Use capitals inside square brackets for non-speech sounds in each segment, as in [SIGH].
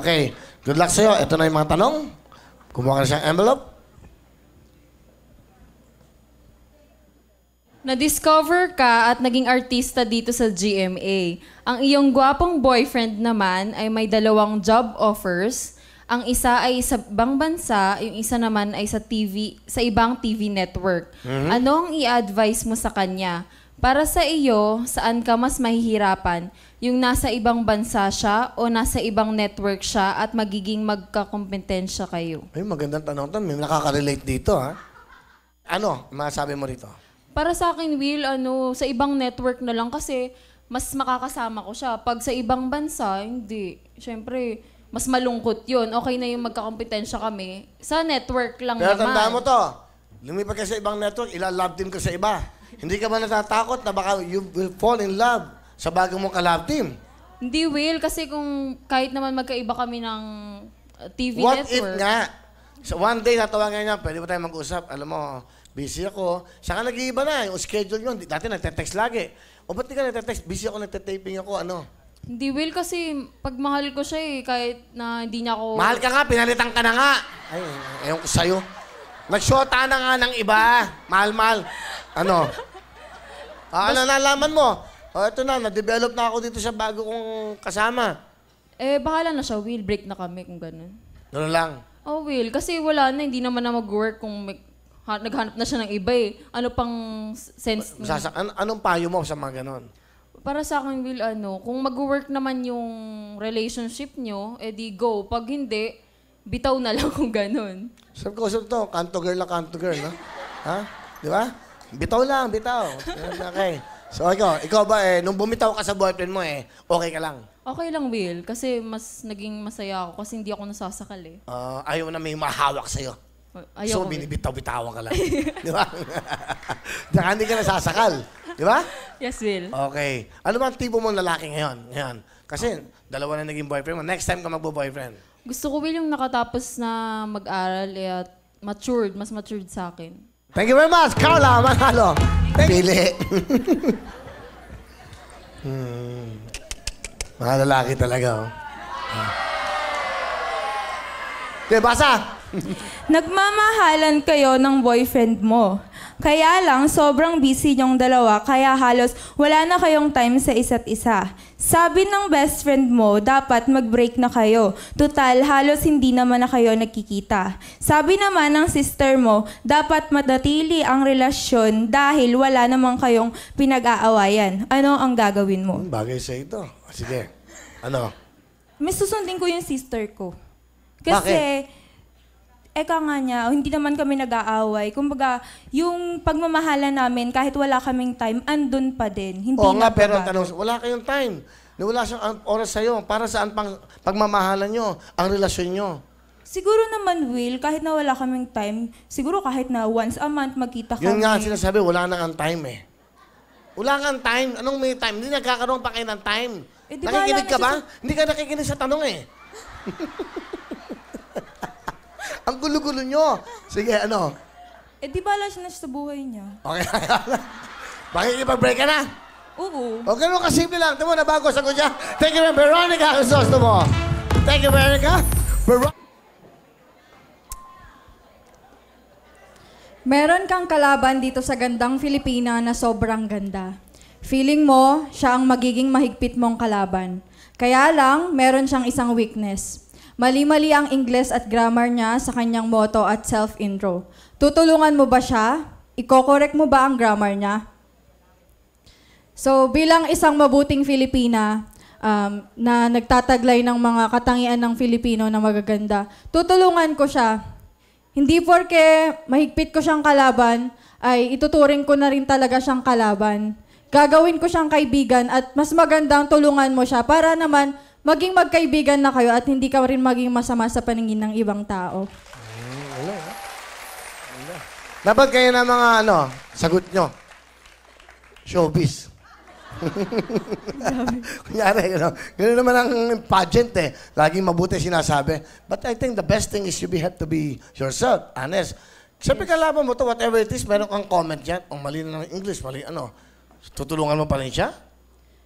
Okay, good luck sa'yo. Ito na yung mga tanong. Kumuha ka na siyang envelope. Na-discover ka at naging artista dito sa GMA. Ang iyong gwapong boyfriend naman ay may dalawang job offers. Ang isa ay sa ibang bansa, yung isa naman ay sa TV, sa ibang TV network. Mhm. Anong i-advise mo sa kanya? Para sa iyo, saan ka mas mahihirapan? Yung nasa ibang bansa siya o nasa ibang network siya at magiging magkakompetensya kayo? Ay, magandang tanong to. May nakaka-relate dito, ha? Ano masabi mo rito? Para sa akin, Will, ano, sa ibang network na lang kasi mas makakasama ko siya. Pag sa ibang bansa, hindi. Siyempre, mas malungkot yun. Okay na yung magkakompetensya kami. Sa network lang Pero naman. Pero tandaan mo to. Lumipat ka sa ibang network, ilalove team ka sa iba. Hindi ka ba natatakot na baka you will fall in love sa bagong mong ka-love team? Hindi, Will. Kasi kung kahit naman magkaiba kami ng uh, TV What network. What if nga? So one day, tatawagan niya, pwede ba tayo mag-usap? Alam mo, busy ako. Saka nag-iiba na, yung schedule yun. Dati nagte-text lagi. O ba't di ka nagte-text? Busy ako, nagte-taping ako, ano? Hindi, Will, kasi pag mahal ko siya eh, kahit na hindi niya ako... Mahal ka nga, pinalitan ka na nga! Ay, ayaw eh, eh, ko sa'yo. Nagshota na nga ng iba. Mahal, mahal. Ano? [LAUGHS] Ah, ano nalaman mo? Oh, ito na, na-develop na ako dito sa bago kong kasama. Eh, bahala na siya, Will. Break na kami kung ganun. Ganun lang. Oh, Will. Kasi wala na, hindi naman na mag-work kung may, ha, naghanap na siya ng iba eh. Ano pang sense niya? Sasa, an- anong payo mo sa mga ganun? Para sa akin, Will, ano, kung mag-work naman yung relationship nyo, edi go. Pag hindi, bitaw na lang [LAUGHS] kung ganun. Sabi ko, sabi to, kanto girl na kanto girl, no? ha? Di ba? Bitaw lang, bitaw. Okay. So ikaw, ikaw ba eh, nung bumitaw ka sa boyfriend mo eh, okay ka lang? Okay lang, Will. Kasi mas naging masaya ako kasi hindi ako nasasakal eh. Ah, ayaw na may mahawak sa'yo. Ayaw so, binibitaw-bitawan ka lang. [LAUGHS] di ba? Saka hindi ka nasasakal. Di ba? Yes, Will. Okay. Ano ba ang tipo mong lalaki ngayon? Ngayon. Kasi, dalawa na naging boyfriend mo. Next time ka magbo-boyfriend. Gusto ko, Will, yung nakatapos na mag-aral eh, at matured, mas matured sa akin. Thank you very much, Carla Manalo. Thank Pili. [LAUGHS] hmm. Mga lalaki talaga, oh. Hindi, ah. basa! Nagmamahalan kayo ng boyfriend mo. Kaya lang, sobrang busy niyong dalawa, kaya halos wala na kayong time sa isa't isa. Sabi ng best friend mo, dapat mag-break na kayo. Total, halos hindi naman na kayo nagkikita. Sabi naman ng sister mo, dapat madatili ang relasyon dahil wala naman kayong pinag-aawayan. Ano ang gagawin mo? Bagay sa ito. Sige. Ano? Mas susundin ko yung sister ko. Kasi... Bakit? eka nga niya, hindi naman kami nag-aaway. Kumbaga, yung pagmamahalan namin, kahit wala kaming time, andun pa din. Hindi Oo nga, pero ang tanong, wala kayong time. Wala siyang oras sa'yo. Para saan pang pagmamahalan nyo, ang relasyon nyo? Siguro naman, Will, kahit na wala kaming time, siguro kahit na once a month magkita kami. Yun nga sinasabi, wala na ang time eh. Wala nga ang time. Anong may time? Hindi nagkakaroon pa kayo ng time. Eh, nakikinig ka ba? Hindi ka nakikinig sa tanong eh. [LAUGHS] Ang gulo-gulo nyo. Sige, ano? Eh, di ba na sa buhay niya? Okay. [LAUGHS] Makikipag-break ka na? Oo. O, ganun kasimple lang. Tumo na bago sa niya. Thank you, Veronica. Ang gusto mo. Thank you, Veronica. Veronica. Meron kang kalaban dito sa gandang Filipina na sobrang ganda. Feeling mo, siya ang magiging mahigpit mong kalaban. Kaya lang, meron siyang isang weakness. Mali-mali ang Ingles at grammar niya sa kanyang motto at self-intro. Tutulungan mo ba siya? Iko-correct mo ba ang grammar niya? So bilang isang mabuting Filipina um, na nagtataglay ng mga katangian ng Filipino na magaganda, tutulungan ko siya. Hindi porke mahigpit ko siyang kalaban, ay ituturing ko na rin talaga siyang kalaban. Gagawin ko siyang kaibigan at mas magandang tulungan mo siya para naman maging magkaibigan na kayo at hindi ka rin maging masama sa paningin ng ibang tao. Mm, wala, wala. Dapat kayo na mga ano, sagot nyo. Showbiz. [LAUGHS] Kunyari, you know, gano'n naman ang pageant eh. Laging mabuti sinasabi. But I think the best thing is you be, have to be yourself, honest. Sabi ka mo to, whatever it is, meron kang comment yan. Kung mali na ng English, mali ano. Tutulungan mo pa rin siya?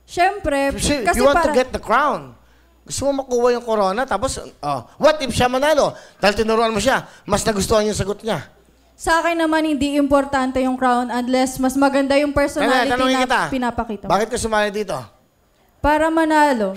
Siyempre. Kasi you want para... to get the crown, gusto mo makuha yung corona, tapos, oh, what if siya manalo? Dahil tinuruan mo siya, mas nagustuhan yung sagot niya. Sa akin naman, hindi importante yung crown unless mas maganda yung personality Kaya, na kita, pinapakita mo. Bakit ka sumali dito? Para manalo.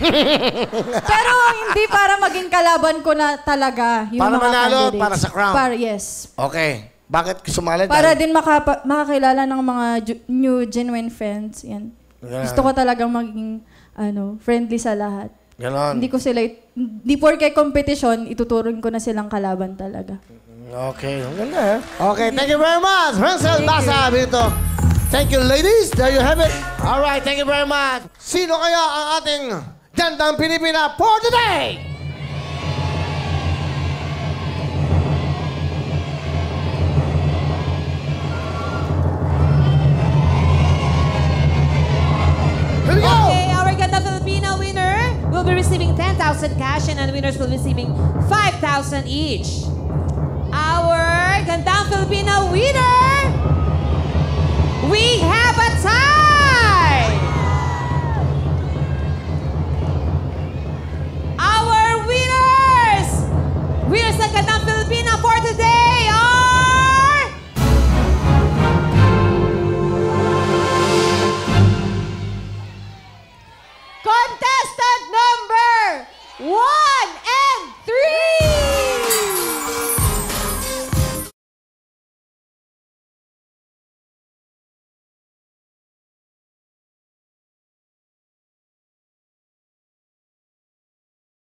[LAUGHS] Pero hindi para maging kalaban ko na talaga yung para mga manalo, candidates. para sa crown? Para, yes. Okay. Bakit ka sumali? Para dahil? din makapa- makakilala ng mga new genuine fans. Yan. Yeah. Gusto ko talagang maging ano, friendly sa lahat. Ganon. Hindi ko sila, hindi kay competition, ituturing ko na silang kalaban talaga. Okay, ang ganda eh. Okay, thank you very much, Princess Basa dito. Thank you, ladies. There you have it. All right, thank you very much. Sino kaya ang ating gandang Pilipina for today? 1,000 cash and the winners will be receiving 5,000 each. Our Gandang Filipina winner!